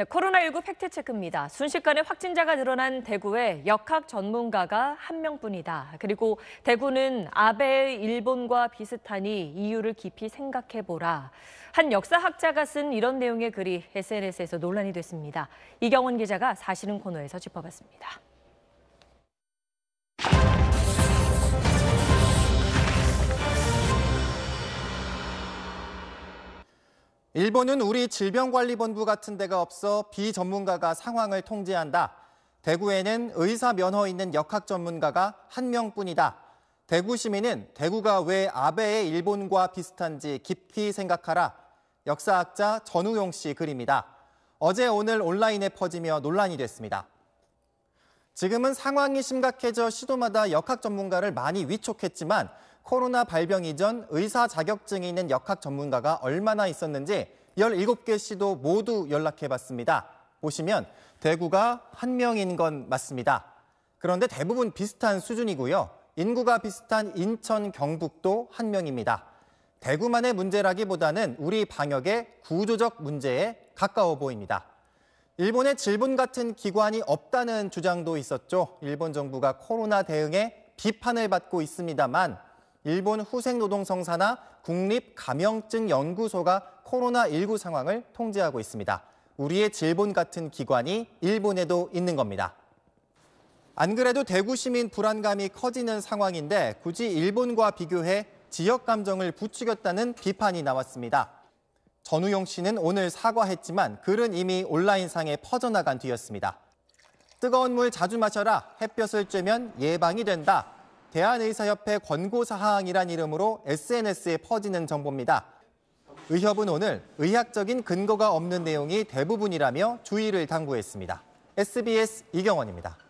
네, 코로나19 팩트체크입니다. 순식간에 확진자가 늘어난 대구에 역학 전문가가 한 명뿐이다. 그리고 대구는 아베의 일본과 비슷하니 이유를 깊이 생각해보라. 한 역사학자가 쓴 이런 내용의 글이 SNS에서 논란이 됐습니다. 이경원 기자가 사실은 코너에서 짚어봤습니다. 일본은 우리 질병관리본부 같은 데가 없어 비전문가가 상황을 통제한다. 대구에는 의사 면허 있는 역학 전문가가 한 명뿐이다. 대구 시민은 대구가 왜 아베의 일본과 비슷한지 깊이 생각하라. 역사학자 전우용 씨 글입니다. 어제 오늘 온라인에 퍼지며 논란이 됐습니다. 지금은 상황이 심각해져 시도마다 역학 전문가를 많이 위촉했지만 코로나 발병 이전 의사 자격증이 있는 역학 전문가가 얼마나 있었는지 17개 시도 모두 연락해봤습니다. 보시면 대구가 한 명인 건 맞습니다. 그런데 대부분 비슷한 수준이고요. 인구가 비슷한 인천, 경북도 한 명입니다. 대구만의 문제라기보다는 우리 방역의 구조적 문제에 가까워 보입니다. 일본에 질문 같은 기관이 없다는 주장도 있었죠. 일본 정부가 코로나 대응에 비판을 받고 있습니다만 일본 후생노동성사나 국립감염증연구소가 코로나19 상황을 통제하고 있습니다. 우리의 질본 같은 기관이 일본에도 있는 겁니다. 안 그래도 대구 시민 불안감이 커지는 상황인데 굳이 일본과 비교해 지역 감정을 부추겼다는 비판이 나왔습니다. 전우용 씨는 오늘 사과했지만 글은 이미 온라인상에 퍼져나간 뒤였습니다. 뜨거운 물 자주 마셔라. 햇볕을 쬐면 예방이 된다. 대한의사협회 권고사항이란 이름으로 SNS에 퍼지는 정보입니다. 의협은 오늘 의학적인 근거가 없는 내용이 대부분이라며 주의를 당부했습니다. SBS 이경원입니다.